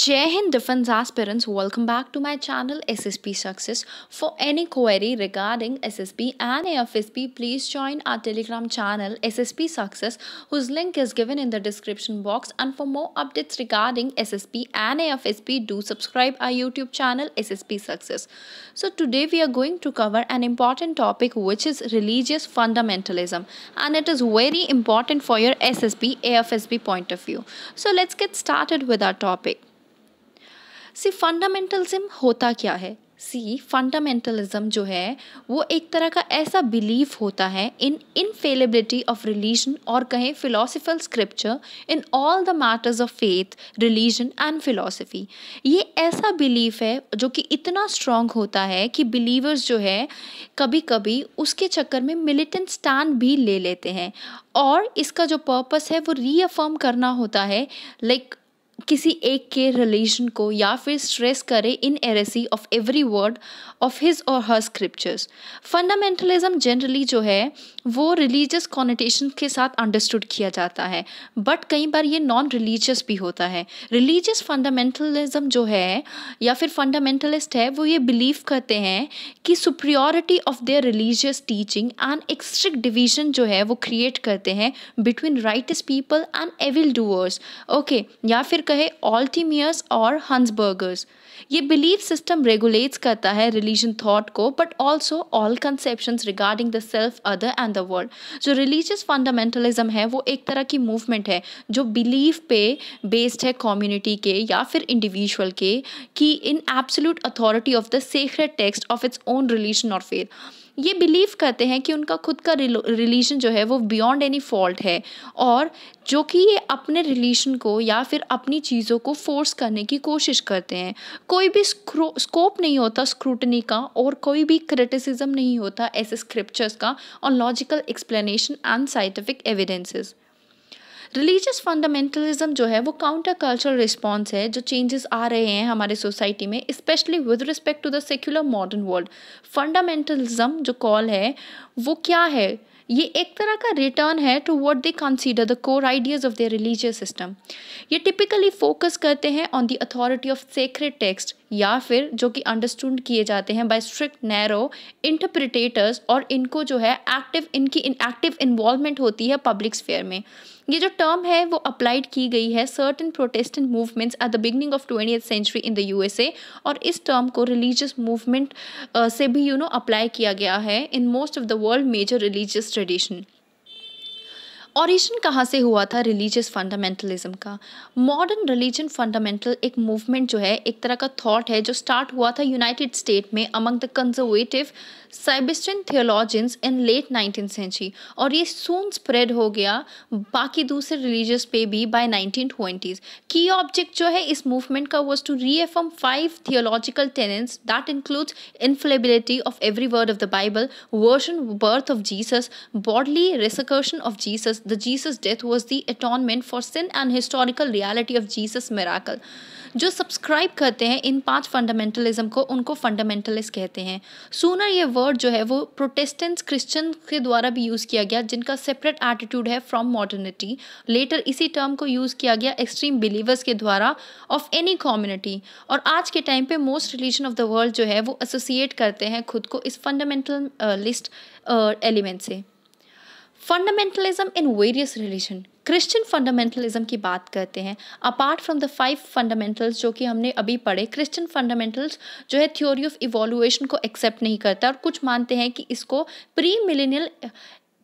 Jai Hind Defense aspirants, welcome back to my channel SSP Success. For any query regarding SSP and AFSP, please join our Telegram channel SSP Success, whose link is given in the description box. And for more updates regarding SSP and AFSP, do subscribe our YouTube channel SSP Success. So today we are going to cover an important topic which is religious fundamentalism, and it is very important for your SSP AFSP point of view. So let's get started with our topic. सी fundamentalism होता क्या है सी fundamentalism जो है वो एक तरह का ऐसा बिलीफ होता है इन इनफेलेबिलिटी ऑफ रिलीजन और कहें philosophical scripture in all the matters of faith religion and philosophy ये ऐसा बिलीफ है जो कि इतना स्ट्रॉन्ग होता है कि बिलीवर्स जो है कभी कभी उसके चक्कर में मिलिटेंट स्टैंड भी ले लेते हैं और इसका जो पर्पस है वो रीअफर्म करना होता है लाइक like, किसी एक के रिलेशन को या फिर स्ट्रेस करे in inerrancy of every word of his और हर स्क्रिप्चर्स फंडामेंटलिज्म जनरली जो है वो रिलीजियस कॉनिटेशन के साथ अंडरस्टूड किया जाता है बट कई बार ये नॉन रिलीजियस भी होता है रिलीजियस फंडामेंटलिज्म जो है या फिर फंडामेंटलिस्ट है वो ये बिलीव करते हैं कि superiority of their religious teaching and strict division division जो है वो क्रिएट करते हैं between righteous people and evil doers okay या फिर कहे ऑल्टीमियर्स और हंसबर्गर्स ये बिलीफ सिस्टम रेगुलेट्स करता है रिलीजन थॉट को but also all conception regarding the self other and the world जो रिलीजियस फंडामेंटलिज्म है वो एक तरह की मूवमेंट है जो बिलीफ पे बेस्ड है कम्युनिटी के या फिर इंडिविजुअल के कि in absolute authority of the sacred text of its own religion और फेथ ये बिलीव करते हैं कि उनका खुद का रिलीजन जो है वो बियॉन्ड एनी फॉल्ट है और जो कि ये अपने रिलीजन को या फिर अपनी चीज़ों को फोर्स करने की कोशिश करते हैं कोई भी स्कोप नहीं होता स्क्रूटनी का और कोई भी क्रिटिसिज्म नहीं होता ऐसे स्क्रिप्चर्स का और logical explanation and scientific evidences religious fundamentalism जो है वो काउंटर कल्चरल रिस्पॉन्स है जो चेंजेस आ रहे हैं हमारे सोसाइटी में specially with respect to the secular modern world fundamentalism जो कॉल है वो क्या है ये एक तरह का रिटर्न है to what they consider the core ideas of their religious system ये टिपिकली फोकस करते हैं on the authority of sacred text या फिर जो कि अंडरस्टूड किए जाते हैं बाय स्ट्रिक्ट नैरो इंटरप्रिटेटर्स और इनको जो है एक्टिव इनकी एक्टिव इन्वॉल्वमेंट होती है पब्लिक स्फेयर में ये जो टर्म है वो अप्लाइड की गई है certain Protestant movements at the beginning of twenty century in the U और इस टर्म को रिलीजियस मूवमेंट uh, से भी यू नो अप्लाई किया गया है in most of the world major religious tradition origin कहाँ से हुआ था रिलीजियस फंडामेंटलिज्म का मॉडर्न रिलीजन फंडामेंटल एक मूवमेंट जो है एक तरह का थॉट है जो स्टार्ट हुआ था यूनाइटेड स्टेट में अमंग द कंजर्वेटिव साइबिस्टन theologians in late nineteen century और ये सोन स्प्रेड हो गया बाकी दूसरे रिलीजियस पे भी बाय नाइनटीन ट्वेंटीज़ की ऑब्जेक्ट जो है इस मूवमेंट का was to reaffirm five theological tenets that includes infallibility of every word of the Bible virgin birth of Jesus bodily resurrection of Jesus the Jesus death was the atonement for sin and historical reality of Jesus miracle जो subscribe करते हैं इन पांच fundamentalism को उनको fundamentalist कहते हैं sooner ये word जो है वो प्रोटेस्टेंट्स क्रिश्चन के द्वारा भी यूज़ किया गया जिनका सेपरेट एटीट्यूड है फ्रॉम मॉडर्निटी लेटर इसी टर्म को यूज़ किया गया एक्सट्रीम बिलीवर्स के द्वारा ऑफ एनी कम्युनिटी और आज के टाइम पे most religion of the world जो है वो एसोसिएट करते हैं खुद को इस फंडामेंटल लिस्ट एलिमेंट से fundamentalism in various religion Christian fundamentalism की बात करते हैं apart from the five fundamentals जो कि हमने अभी पढ़े क्रिश्चियन फंडामेंटल्स जो है थ्योरी ऑफ इवोल्यूशन को एक्सेप्ट नहीं करता और कुछ मानते हैं कि इसको प्री मिलेनियल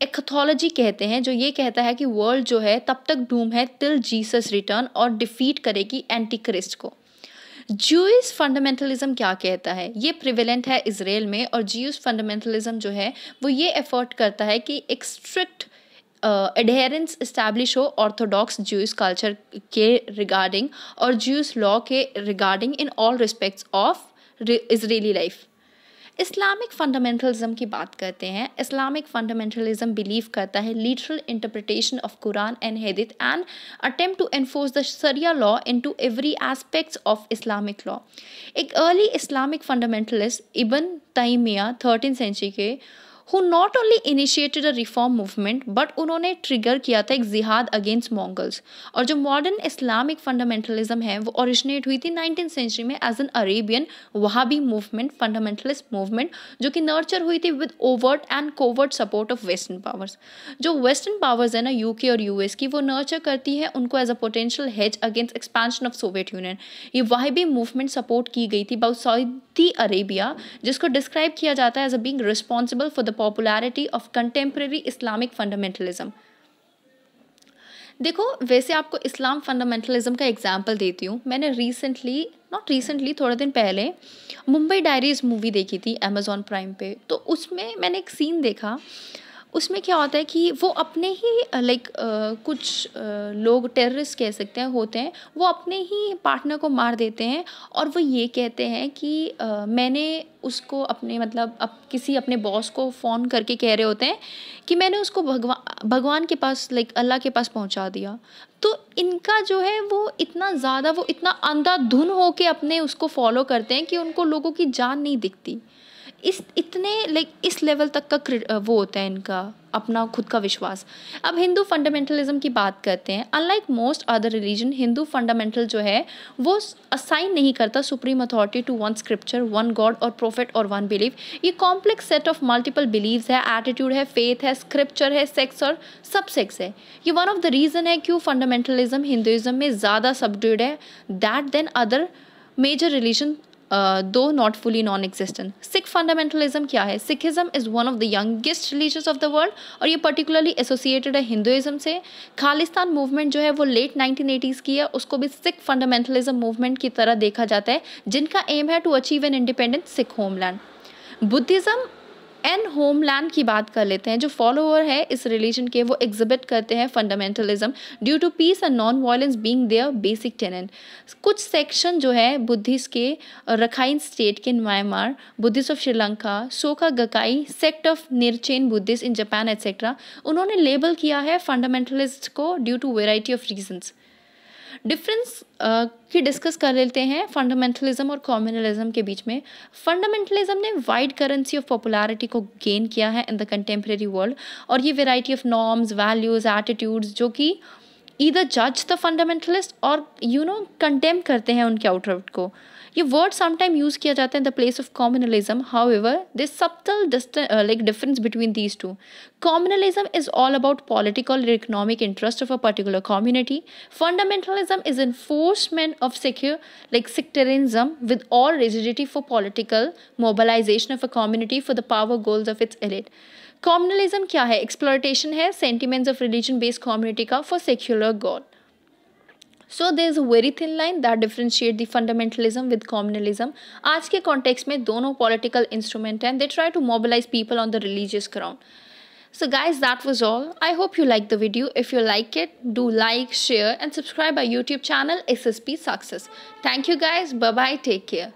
एथोलॉजी कहते हैं जो ये कहता है कि वर्ल्ड जो है तब तक डूम है टिल जीसस रिटर्न और डिफीट करेगी एंटी क्रिस्ट को जूस फंडामेंटलिज्म क्या कहता है ये प्रिवेलेंट है इसराइल में और जूस फंडामेंटलिज्म जो है वो ये एफर्ट करता है कि एक स्ट्रिक्ट एडहेरेंस इस्टेब्लिश हो ऑर्थोडॉक्स ज्यूस कल्चर के रिगार्डिंग और ज्यूस लॉ के regarding in all respects of Israeli life Islamic fundamentalism की बात करते हैं इस्लामिक फंडामेंटलिज्म बिलीव करता है literal interpretation of Quran and Hadith and attempt to enforce the Sharia law into every aspects of Islamic law एक early Islamic fundamentalist Ibn Taymiyya thirteen century के who not only initiated a reform movement but उन्होंने trigger किया था एक जिहाद against मॉन्गल्स और जो modern Islamic fundamentalism है वो ओरिजिनेट हुई थी नाइनटीन सेंचुरी में एज एन अरेबियन भी मूवमेंट फंडामेंटलिस्ट मूवमेंट जो कि नर्चर हुई थी with overt and covert support of western powers जो वेस्टर्न पावर्स है ना यूके और यू एस की वो नर्चर करती है उनको as a potential hedge against expansion of Soviet Union ये भी मूवमेंट सपोर्ट की गई थी बाउ सऊदी अरेबिया जिसको डिस्क्राइब किया जाता है as a being responsible for the popularity of contemporary Islamic fundamentalism देखो वैसे आपको इस्लाम फंडामेंटलिज्म का एग्जाम्पल देती हूँ मैंने रिसेंटली नॉट रिसेंटली थोड़े दिन पहले मुंबई डायरीज मूवी देखी थी अमेजोन प्राइम पे तो उसमें मैंने एक सीन देखा उसमें क्या होता है कि वो अपने ही लाइक कुछ लोग टेररिस्ट कह सकते हैं होते हैं वो अपने ही पार्टनर को मार देते हैं और वो ये कहते हैं कि मैंने उसको अपने मतलब अप, किसी अपने बॉस को फ़ोन करके कह रहे होते हैं कि मैंने उसको भगवा भगवान के पास लाइक अल्लाह के पास पहुंचा दिया तो इनका जो है वो इतना ज़्यादा वो इतना अंधाधुन के अपने उसको फॉलो करते हैं कि उनको लोगों की जान नहीं दिखती इस इतने लाइक इस लेवल तक का वो होता है इनका अपना खुद का विश्वास अब हिंदू फंडामेंटलिज्म की बात करते हैं unlike most other religion Hindu fundamental जो है वो असाइन नहीं करता supreme authority to one scripture one god और प्रोफेट और वन बिलीव ये complex set of multiple belief है एटीट्यूड है फेथ है स्क्रिप्चर है सेक्स और सब सेक्स है ये वन ऑफ द रीज़न है क्यों फंडामेंटलिज्म हिंदुज़म में ज़्यादा सबड्यूड है that then other major religion though not fully non existent Sikh fundamentalism क्या है Sikhism is one of the youngest religions of the world और ये पर्टिकुलरली एसोसिएटेड है हिंदुज़म से खालिस्तान मूवमेंट जो है वो लेट नाइनटीन एटीज़ की है उसको भी सिख फंडामेंटलिज्म मूवमेंट की तरह देखा जाता है जिनका एम है to achieve an independent Sikh homeland Buddhism and homeland की बात कर लेते हैं जो फॉलोअर है इस रिलीजन के वो एग्जिबिट करते हैं fundamentalism due to peace and non violence being their basic tenet कुछ सेक्शन जो है बुद्धिस्ट के रखाइन स्टेट के Myanmar Buddhist of Sri Lanka Soka Gakkai sect of Nichiren Buddhist in Japan etcetera उन्होंने लेबल किया है फंडामेंटलिस्ट को due to variety of reasons difference uh, की डिस्कस कर लेते हैं फंडामेंटलिज्म और कॉम्युनलिज्म के बीच में फंडामेंटलिज्म ने वाइड करेंसी ऑफ पॉपुलैरिटी को गेन किया है इन द कंटेम्प्रेरी वर्ल्ड और ये variety of norms values attitudes जो कि ईदर जज द फंडामेंटलिस्ट और यू नो कंटेम करते हैं उनके आउटवर्ट को ये वर्ड समटाइम यूज़ किया जाता है in the place of communalism however this subtle like difference between these two communalism is all about political और economic interest of a particular community fundamentalism is enforcement of secure like sectarianism with all rigidity for political mobilization of a community for the power goals of its elite communalism क्या है exploitation है sentiments of religion based community का for secular god so there is a very thin line that differentiate the fundamentalism with communalism आज के context में दोनों political instrument हैं they try to mobilize people on the religious ground So guys that was all. I hope you liked the video. If you like it, do like, share and subscribe our YouTube channel SSP Success. Thank you guys. Bye bye. Take care.